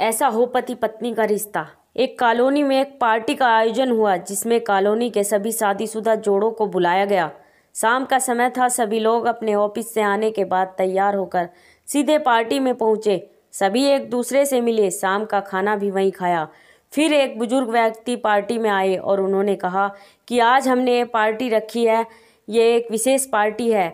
ऐसा हो पति पत्नी का रिश्ता एक कॉलोनी में एक पार्टी का आयोजन हुआ जिसमें कॉलोनी के सभी शादीशुदा जोड़ों को बुलाया गया शाम का समय था सभी लोग अपने ऑफिस से आने के बाद तैयार होकर सीधे पार्टी में पहुंचे सभी एक दूसरे से मिले शाम का खाना भी वहीं खाया फिर एक बुजुर्ग व्यक्ति पार्टी में आए और उन्होंने कहा कि आज हमने ये पार्टी रखी है ये एक विशेष पार्टी है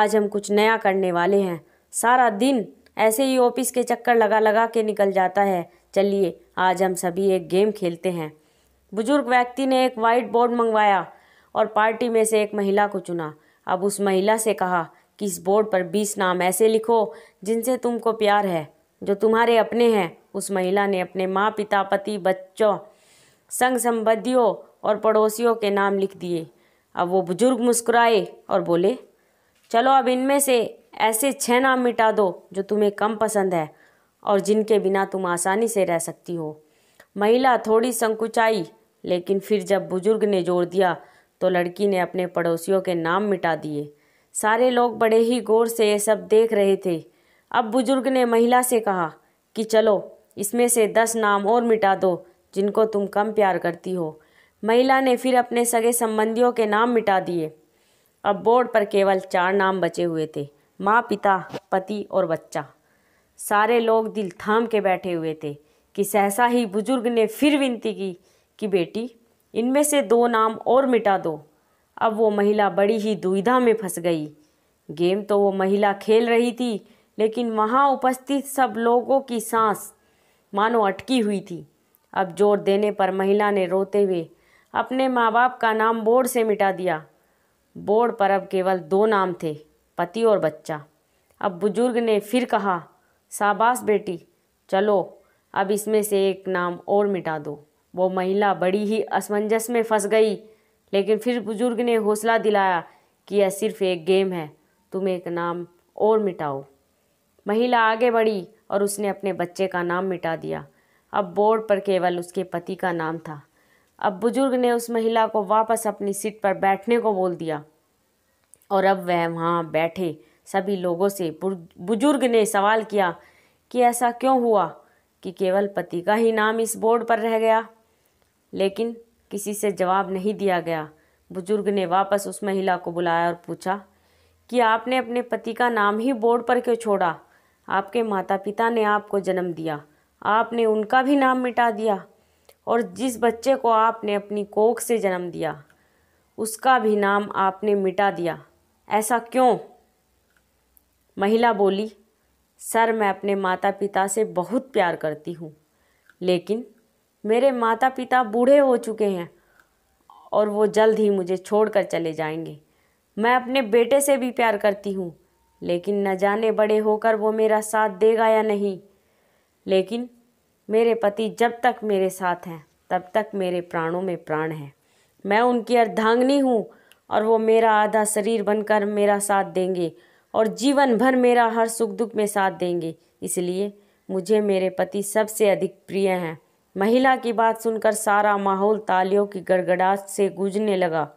आज हम कुछ नया करने वाले हैं सारा दिन ऐसे ही ऑफिस के चक्कर लगा लगा के निकल जाता है चलिए आज हम सभी एक गेम खेलते हैं बुजुर्ग व्यक्ति ने एक वाइट बोर्ड मंगवाया और पार्टी में से एक महिला को चुना अब उस महिला से कहा कि इस बोर्ड पर बीस नाम ऐसे लिखो जिनसे तुमको प्यार है जो तुम्हारे अपने हैं उस महिला ने अपने माँ पिता पति बच्चों संग संबद्धियों और पड़ोसियों के नाम लिख दिए अब वो बुजुर्ग मुस्कुराए और बोले चलो अब इनमें से ऐसे छः नाम मिटा दो जो तुम्हें कम पसंद है और जिनके बिना तुम आसानी से रह सकती हो महिला थोड़ी संकुचाई लेकिन फिर जब बुजुर्ग ने जोर दिया तो लड़की ने अपने पड़ोसियों के नाम मिटा दिए सारे लोग बड़े ही गौर से ये सब देख रहे थे अब बुजुर्ग ने महिला से कहा कि चलो इसमें से दस नाम और मिटा दो जिनको तुम कम प्यार करती हो महिला ने फिर अपने सगे संबंधियों के नाम मिटा दिए अब बोर्ड पर केवल चार नाम बचे हुए थे माँ पिता पति और बच्चा सारे लोग दिल थाम के बैठे हुए थे कि सहसा ही बुजुर्ग ने फिर विनती की कि बेटी इनमें से दो नाम और मिटा दो अब वो महिला बड़ी ही दुविधा में फंस गई गेम तो वो महिला खेल रही थी लेकिन वहाँ उपस्थित सब लोगों की सांस मानो अटकी हुई थी अब जोर देने पर महिला ने रोते हुए अपने माँ बाप का नाम बोर्ड से मिटा दिया बोर्ड पर अब केवल दो नाम थे पति और बच्चा अब बुजुर्ग ने फिर कहा शाबाश बेटी चलो अब इसमें से एक नाम और मिटा दो वो महिला बड़ी ही असमंजस में फंस गई लेकिन फिर बुजुर्ग ने हौसला दिलाया कि यह सिर्फ एक गेम है तुम एक नाम और मिटाओ महिला आगे बढ़ी और उसने अपने बच्चे का नाम मिटा दिया अब बोर्ड पर केवल उसके पति का नाम था अब बुजुर्ग ने उस महिला को वापस अपनी सीट पर बैठने को बोल दिया और अब वह वहाँ बैठे सभी लोगों से बुजुर्ग ने सवाल किया कि ऐसा क्यों हुआ कि केवल पति का ही नाम इस बोर्ड पर रह गया लेकिन किसी से जवाब नहीं दिया गया बुजुर्ग ने वापस उस महिला को बुलाया और पूछा कि आपने अपने पति का नाम ही बोर्ड पर क्यों छोड़ा आपके माता पिता ने आपको जन्म दिया आपने उनका भी नाम मिटा दिया और जिस बच्चे को आपने अपनी कोख से जन्म दिया उसका भी नाम आपने मिटा दिया ऐसा क्यों महिला बोली सर मैं अपने माता पिता से बहुत प्यार करती हूँ लेकिन मेरे माता पिता बूढ़े हो चुके हैं और वो जल्द ही मुझे छोड़कर चले जाएंगे मैं अपने बेटे से भी प्यार करती हूँ लेकिन न जाने बड़े होकर वो मेरा साथ देगा या नहीं लेकिन मेरे पति जब तक मेरे साथ हैं तब तक मेरे प्राणों में प्राण हैं मैं उनकी अर्धांगनी हूँ और वो मेरा आधा शरीर बनकर मेरा साथ देंगे और जीवन भर मेरा हर सुख दुख में साथ देंगे इसलिए मुझे मेरे पति सबसे अधिक प्रिय हैं महिला की बात सुनकर सारा माहौल तालियों की गड़गड़ाहट से गूंजने लगा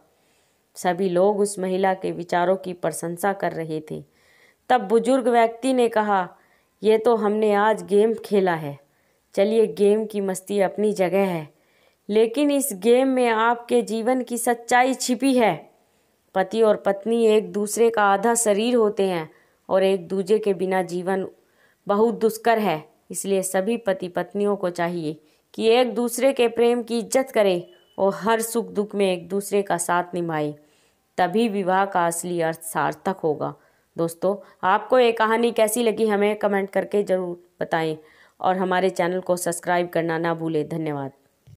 सभी लोग उस महिला के विचारों की प्रशंसा कर रहे थे तब बुजुर्ग व्यक्ति ने कहा यह तो हमने आज गेम खेला है चलिए गेम की मस्ती अपनी जगह है लेकिन इस गेम में आपके जीवन की सच्चाई छिपी है पति और पत्नी एक दूसरे का आधा शरीर होते हैं और एक दूजे के बिना जीवन बहुत दुष्कर है इसलिए सभी पति पत्नियों को चाहिए कि एक दूसरे के प्रेम की इज्जत करें और हर सुख दुख में एक दूसरे का साथ निभाए तभी विवाह का असली अर्थ सार्थक होगा दोस्तों आपको ये कहानी कैसी लगी हमें कमेंट करके ज़रूर बताएं और हमारे चैनल को सब्सक्राइब करना ना भूलें धन्यवाद